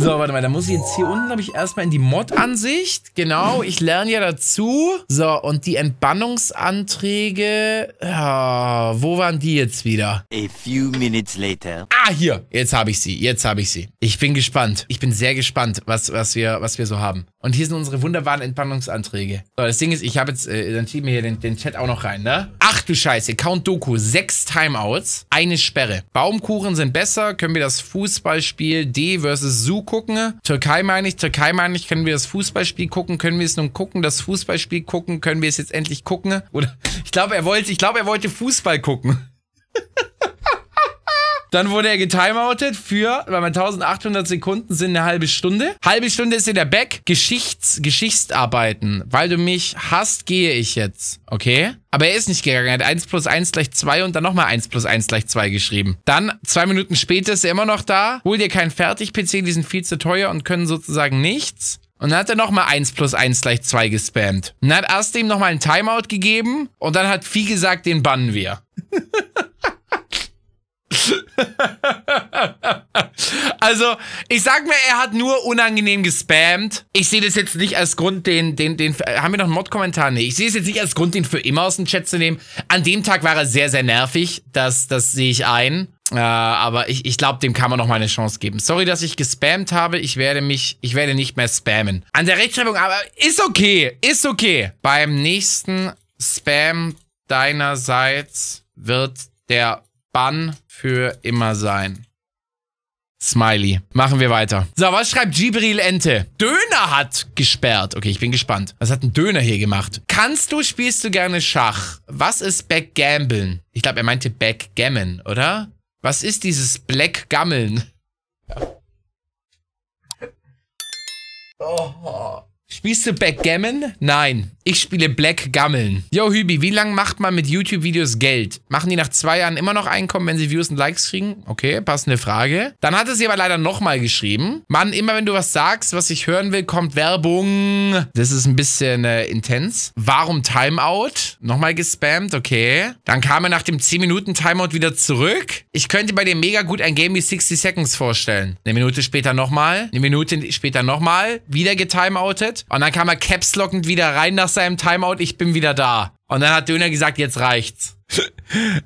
So, warte mal, da muss ich jetzt hier unten, glaube ich, erstmal in die Mod-Ansicht. Genau, ich lerne ja dazu. So, und die Entbannungsanträge, ah, wo waren die jetzt wieder? A few minutes later. Ah, hier, jetzt habe ich sie, jetzt habe ich sie. Ich bin gespannt, ich bin sehr gespannt, was, was, wir, was wir so haben. Und hier sind unsere wunderbaren Entbannungsanträge. So, das Ding ist, ich habe jetzt, äh, dann schieben wir hier den, den Chat auch noch rein, ne? Ach du Scheiße, Count Doku, sechs Timeouts, eine Sperre. Baumkuchen sind besser, können wir das Fußballspiel D versus Suko gucken. Türkei meine ich, Türkei meine ich, können wir das Fußballspiel gucken? Können wir es nun gucken, das Fußballspiel gucken? Können wir es jetzt endlich gucken? Oder ich glaube, er wollte, ich glaube, er wollte Fußball gucken. Dann wurde er getimeoutet für, weil man 1800 Sekunden sind eine halbe Stunde. Halbe Stunde ist in der Back. Geschichts, Geschichtsarbeiten. Weil du mich hast, gehe ich jetzt. Okay? Aber er ist nicht gegangen. Er hat 1 plus 1 gleich 2 und dann nochmal 1 plus 1 gleich 2 geschrieben. Dann, zwei Minuten später ist er immer noch da. Hol dir keinen Fertig-PC, die sind viel zu teuer und können sozusagen nichts. Und dann hat er nochmal 1 plus 1 gleich 2 gespammt. Und dann hat Asti ihm nochmal einen Timeout gegeben und dann hat Vieh gesagt, den bannen wir. also, ich sag mir, er hat nur unangenehm gespammt. Ich sehe das jetzt nicht als Grund, den, den, den, haben wir noch einen Mod-Kommentar? Nee, ich sehe es jetzt nicht als Grund, den für immer aus dem Chat zu nehmen. An dem Tag war er sehr, sehr nervig. Das, das sehe ich ein. Äh, aber ich, ich glaube, dem kann man noch mal eine Chance geben. Sorry, dass ich gespammt habe. Ich werde mich, ich werde nicht mehr spammen. An der Rechtschreibung, aber ist okay, ist okay. Beim nächsten Spam deinerseits wird der Bann für immer sein. Smiley. Machen wir weiter. So, was schreibt Jibril Ente? Döner hat gesperrt. Okay, ich bin gespannt. Was hat ein Döner hier gemacht? Kannst du, spielst du gerne Schach? Was ist Backgambeln? Ich glaube, er meinte Backgammon, oder? Was ist dieses Blackgammeln? Oh. Spielst du Backgammon? Nein. Ich spiele Blackgammeln. Yo, Hübi, wie lange macht man mit YouTube-Videos Geld? Machen die nach zwei Jahren immer noch Einkommen, wenn sie Views und Likes kriegen? Okay, passende Frage. Dann hat es sie aber leider nochmal geschrieben. Mann, immer wenn du was sagst, was ich hören will, kommt Werbung. Das ist ein bisschen äh, intens. Warum Timeout? Nochmal gespammt, okay. Dann kam er nach dem 10-Minuten-Timeout wieder zurück. Ich könnte bei dir mega gut ein Game wie 60 Seconds vorstellen. Eine Minute später nochmal. Eine Minute später nochmal. Wieder getimeoutet. Und dann kam er capslockend wieder rein nach seinem Timeout. Ich bin wieder da. Und dann hat Döner gesagt, jetzt reicht's.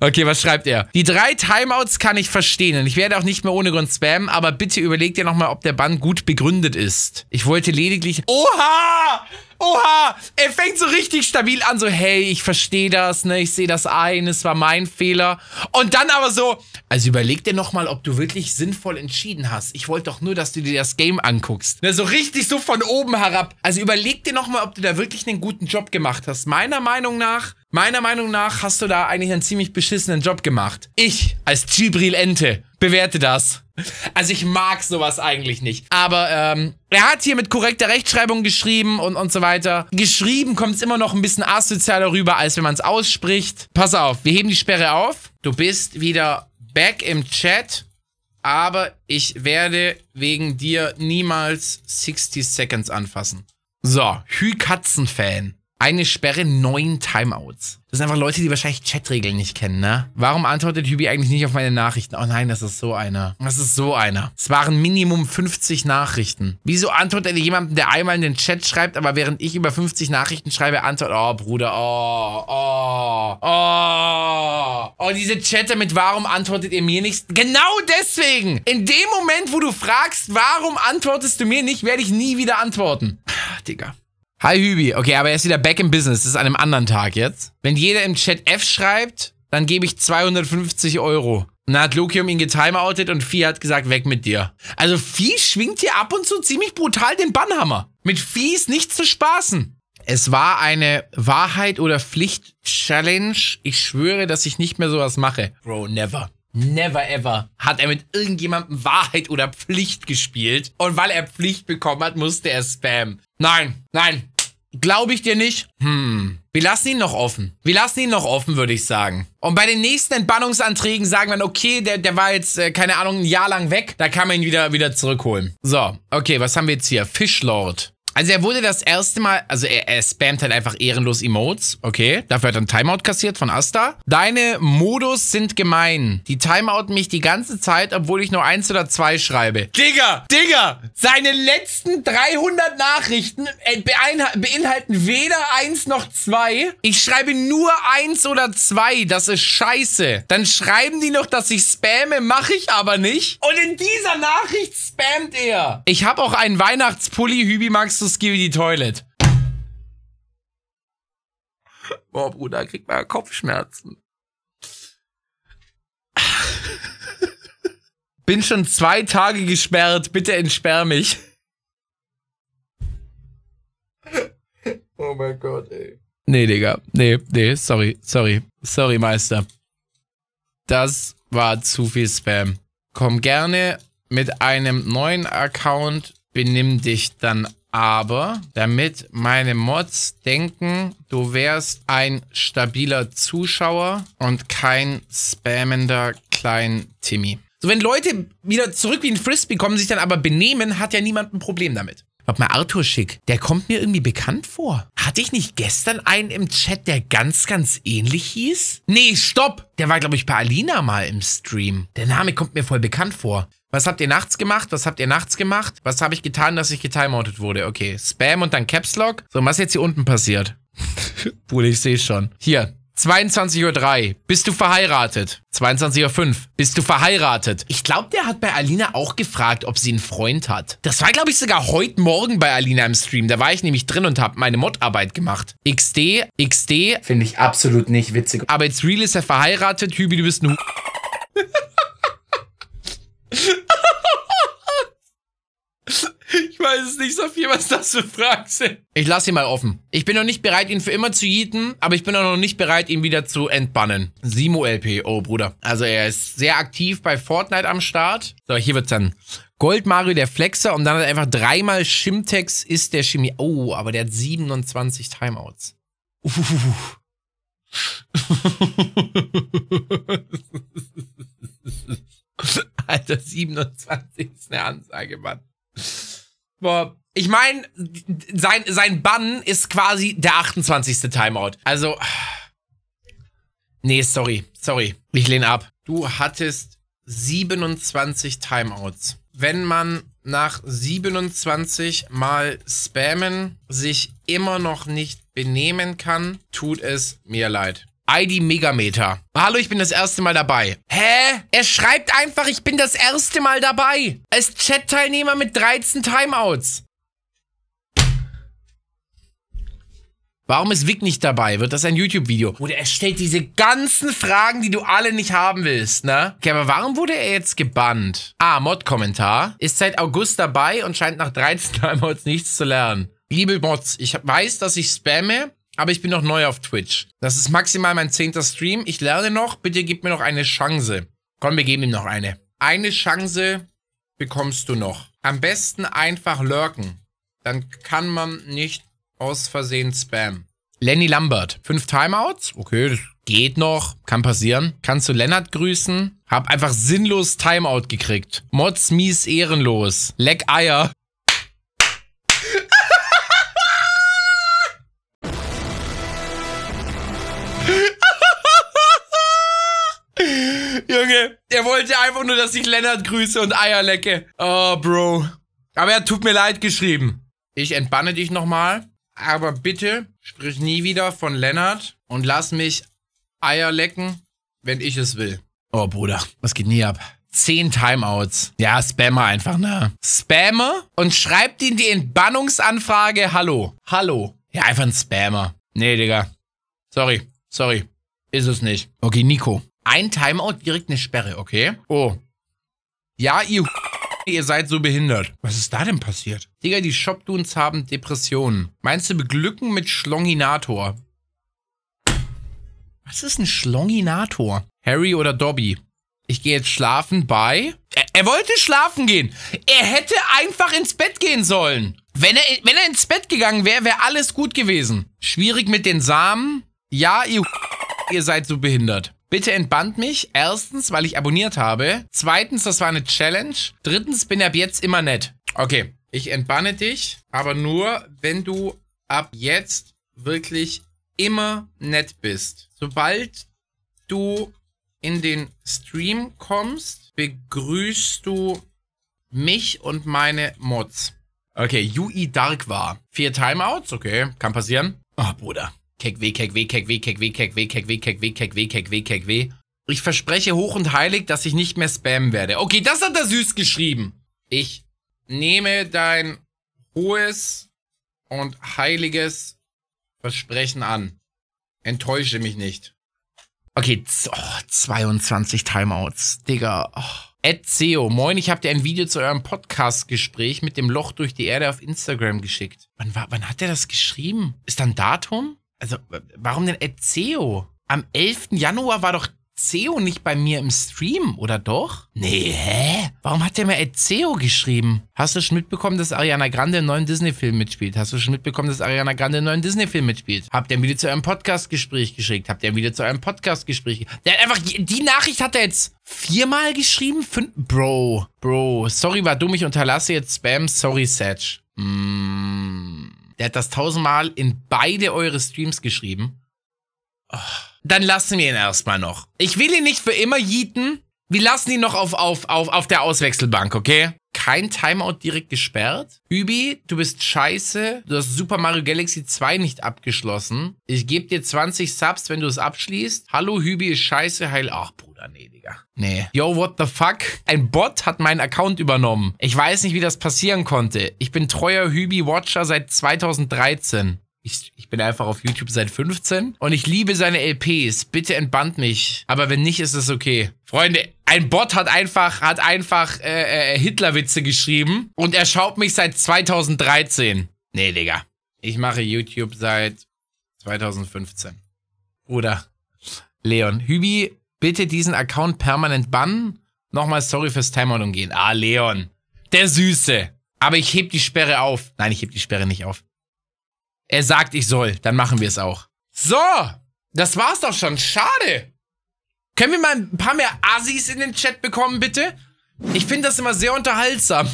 Okay, was schreibt er? Die drei Timeouts kann ich verstehen und ich werde auch nicht mehr ohne Grund spammen, aber bitte überlegt dir nochmal, ob der Bann gut begründet ist. Ich wollte lediglich... Oha! Oha! Er fängt so richtig stabil an, so hey, ich verstehe das, ne, ich sehe das ein, es war mein Fehler. Und dann aber so, also überleg dir nochmal, ob du wirklich sinnvoll entschieden hast. Ich wollte doch nur, dass du dir das Game anguckst. Ne, so richtig so von oben herab. Also überleg dir nochmal, ob du da wirklich einen guten Job gemacht hast. Meiner Meinung nach Meiner Meinung nach hast du da eigentlich einen ziemlich beschissenen Job gemacht. Ich als Gibril Ente bewerte das. Also ich mag sowas eigentlich nicht. Aber ähm, er hat hier mit korrekter Rechtschreibung geschrieben und, und so weiter. Geschrieben kommt es immer noch ein bisschen asozialer rüber, als wenn man es ausspricht. Pass auf, wir heben die Sperre auf. Du bist wieder back im Chat. Aber ich werde wegen dir niemals 60 Seconds anfassen. So, Hü fan eine Sperre, neun Timeouts. Das sind einfach Leute, die wahrscheinlich Chatregeln nicht kennen, ne? Warum antwortet Hübi eigentlich nicht auf meine Nachrichten? Oh nein, das ist so einer. Das ist so einer. Es waren Minimum 50 Nachrichten. Wieso antwortet er jemandem, der einmal in den Chat schreibt, aber während ich über 50 Nachrichten schreibe, antwortet, oh Bruder, oh, oh, oh. Oh, diese Chatter mit warum antwortet ihr mir nicht? Genau deswegen! In dem Moment, wo du fragst, warum antwortest du mir nicht, werde ich nie wieder antworten. Digga. Hi Hübi. Okay, aber er ist wieder back in business. Das ist an einem anderen Tag jetzt. Wenn jeder im Chat F schreibt, dann gebe ich 250 Euro. Und dann hat Lokium ihn getimeoutet und Vieh hat gesagt, weg mit dir. Also Vieh schwingt hier ab und zu ziemlich brutal den Bannhammer. Mit Vieh ist nicht zu spaßen. Es war eine Wahrheit- oder Pflicht-Challenge. Ich schwöre, dass ich nicht mehr sowas mache. Bro, never. Never ever hat er mit irgendjemandem Wahrheit oder Pflicht gespielt. Und weil er Pflicht bekommen hat, musste er spammen. Nein, nein, Glaube ich dir nicht? Hm. Wir lassen ihn noch offen. Wir lassen ihn noch offen, würde ich sagen. Und bei den nächsten Entbannungsanträgen sagen wir dann, okay, der, der war jetzt, äh, keine Ahnung, ein Jahr lang weg. Da kann man ihn wieder, wieder zurückholen. So, okay, was haben wir jetzt hier? Fischlord. Also er wurde das erste Mal, also er, er spammt halt einfach ehrenlos Emotes. Okay, dafür hat er einen Timeout kassiert von Asta. Deine Modus sind gemein. Die Timeouten mich die ganze Zeit, obwohl ich nur eins oder zwei schreibe. Digga, Digga, seine letzten 300 Nachrichten äh, beinhalten weder eins noch zwei. Ich schreibe nur eins oder zwei. Das ist scheiße. Dann schreiben die noch, dass ich spamme, mache ich aber nicht. Und in dieser Nachricht spammt er. Ich habe auch einen Weihnachtspulli Hübi Max to Skibidi Toilet. Boah, Bruder, kriegt man Kopfschmerzen. Bin schon zwei Tage gesperrt, bitte entsperr mich. Oh mein Gott, ey. Nee, Digga. Nee, nee, sorry, sorry. Sorry, Meister. Das war zu viel Spam. Komm gerne mit einem neuen Account Benimm dich dann aber, damit meine Mods denken, du wärst ein stabiler Zuschauer und kein spammender Klein Timmy. So, wenn Leute wieder zurück wie ein Frisbee kommen, sich dann aber benehmen, hat ja niemand ein Problem damit. Warte mal, Arthur Schick, der kommt mir irgendwie bekannt vor. Hatte ich nicht gestern einen im Chat, der ganz, ganz ähnlich hieß? Nee, stopp! Der war, glaube ich, bei Alina mal im Stream. Der Name kommt mir voll bekannt vor. Was habt ihr nachts gemacht? Was habt ihr nachts gemacht? Was habe ich getan, dass ich getimeoutet wurde? Okay, Spam und dann Caps Lock. So, was ist jetzt hier unten passiert? Bruder, ich sehe schon. Hier, 22.03 Uhr. Bist du verheiratet? 22.05 Uhr. Bist du verheiratet? Ich glaube, der hat bei Alina auch gefragt, ob sie einen Freund hat. Das war, glaube ich, sogar heute Morgen bei Alina im Stream. Da war ich nämlich drin und habe meine Modarbeit gemacht. XD, XD. Finde ich absolut nicht witzig. Aber jetzt real ist er verheiratet. Hübi, du bist ein... Ich weiß es nicht, Sophie, was das für Fragen sind. Ich lasse ihn mal offen. Ich bin noch nicht bereit, ihn für immer zu jeeten, aber ich bin auch noch nicht bereit, ihn wieder zu entbannen. Simo LP, oh Bruder. Also er ist sehr aktiv bei Fortnite am Start. So, hier wird's dann. Gold Mario der Flexer und dann hat er einfach dreimal Shimtex ist der Chemie. Oh, aber der hat 27 Timeouts. Uff. Alter, 27 ist eine Ansage, Mann. Boah. Ich meine, sein, sein Bann ist quasi der 28. Timeout. Also. Nee, sorry. Sorry. Ich lehne ab. Du hattest 27 Timeouts. Wenn man nach 27 Mal Spammen sich immer noch nicht benehmen kann, tut es mir leid. ID Megameter. Hallo, ich bin das erste Mal dabei. Hä? Er schreibt einfach, ich bin das erste Mal dabei. Als Chat-Teilnehmer mit 13 Timeouts. Warum ist Vic nicht dabei? Wird das ein YouTube-Video? Oder er stellt diese ganzen Fragen, die du alle nicht haben willst, ne? Okay, aber warum wurde er jetzt gebannt? Ah, Mod-Kommentar. Ist seit August dabei und scheint nach 13 Timeouts nichts zu lernen. Liebe Mods, ich weiß, dass ich spamme, aber ich bin noch neu auf Twitch. Das ist maximal mein zehnter Stream. Ich lerne noch. Bitte gib mir noch eine Chance. Komm, wir geben ihm noch eine. Eine Chance bekommst du noch. Am besten einfach lurken. Dann kann man nicht aus Versehen spammen. Lenny Lambert. Fünf Timeouts? Okay, das geht noch. Kann passieren. Kannst du Lennart grüßen? Hab einfach sinnlos Timeout gekriegt. Mods mies ehrenlos. Leck Eier. Junge, der wollte einfach nur, dass ich Lennart grüße und Eier lecke. Oh, Bro. Aber er tut mir leid geschrieben. Ich entbanne dich nochmal. Aber bitte sprich nie wieder von Lennart und lass mich Eier lecken, wenn ich es will. Oh, Bruder, was geht nie ab? Zehn Timeouts. Ja, Spammer einfach, ne? Spammer und schreibt ihn die Entbannungsanfrage Hallo. Hallo. Ja, einfach ein Spammer. Nee, Digga. Sorry, sorry. Ist es nicht. Okay, Nico. Ein Timeout, direkt eine Sperre, okay? Oh. Ja, ihr ihr seid so behindert. Was ist da denn passiert? Digga, die Shopdunes haben Depressionen. Meinst du beglücken mit Schlonginator? Was ist ein Schlonginator? Harry oder Dobby? Ich gehe jetzt schlafen bei... Er, er, wollte schlafen gehen. Er hätte einfach ins Bett gehen sollen. Wenn er, wenn er ins Bett gegangen wäre, wäre alles gut gewesen. Schwierig mit den Samen? Ja, ihr, ihr seid so behindert. Bitte entbannt mich. Erstens, weil ich abonniert habe. Zweitens, das war eine Challenge. Drittens, bin ab jetzt immer nett. Okay, ich entbanne dich, aber nur, wenn du ab jetzt wirklich immer nett bist. Sobald du in den Stream kommst, begrüßt du mich und meine Mods. Okay, Yui Dark war. Vier Timeouts, okay, kann passieren. Ah, oh, Bruder. KW, KW, KW, KW, KW, KW, KW, KW, KW, KW. Ich verspreche hoch und heilig, dass ich nicht mehr spammen werde. Okay, das hat er süß geschrieben. Ich nehme dein hohes und heiliges Versprechen an. Enttäusche mich nicht. Okay, oh, 22 Timeouts. Digga. Oh. Ed Seo, moin, ich habe dir ein Video zu eurem Podcast-Gespräch mit dem Loch durch die Erde auf Instagram geschickt. Wann, war, wann hat er das geschrieben? Ist da ein Datum? Also, warum denn Ed CEO? Am 11. Januar war doch CEO nicht bei mir im Stream, oder doch? Nee, hä? Warum hat der mir Ed CEO geschrieben? Hast du schon mitbekommen, dass Ariana Grande im neuen Disney-Film mitspielt? Hast du schon mitbekommen, dass Ariana Grande im neuen Disney-Film mitspielt? Habt ihr ihn wieder zu einem Podcast-Gespräch geschickt? Habt ihr ihn wieder zu einem Podcast-Gespräch? Der hat einfach, die Nachricht hat er jetzt viermal geschrieben? Fünf? Bro, Bro, sorry, war dumm, ich unterlasse jetzt Spam. Sorry, Satch. Mm. Der hat das tausendmal in beide eure Streams geschrieben. Oh. Dann lassen wir ihn erstmal noch. Ich will ihn nicht für immer jeeten. Wir lassen ihn noch auf, auf, auf, auf der Auswechselbank, okay? Kein Timeout direkt gesperrt. Übi, du bist scheiße. Du hast Super Mario Galaxy 2 nicht abgeschlossen. Ich gebe dir 20 Subs, wenn du es abschließt. Hallo, Hübi ist scheiße. Heil auch, Bruder nee, Digga. Nee. Yo, what the fuck? Ein Bot hat meinen Account übernommen. Ich weiß nicht, wie das passieren konnte. Ich bin treuer Hübi-Watcher seit 2013. Ich, ich, bin einfach auf YouTube seit 15 und ich liebe seine LPs. Bitte entbannt mich. Aber wenn nicht, ist es okay. Freunde, ein Bot hat einfach, hat einfach äh, äh, Hitlerwitze geschrieben und er schaut mich seit 2013. Nee, Digga. Ich mache YouTube seit 2015. Bruder. Leon, Hübi bitte diesen Account permanent bannen. Nochmal sorry fürs Timeout umgehen. Ah, Leon. Der Süße. Aber ich heb die Sperre auf. Nein, ich heb die Sperre nicht auf. Er sagt, ich soll. Dann machen wir es auch. So. Das war's doch schon. Schade. Können wir mal ein paar mehr Assis in den Chat bekommen, bitte? Ich finde das immer sehr unterhaltsam.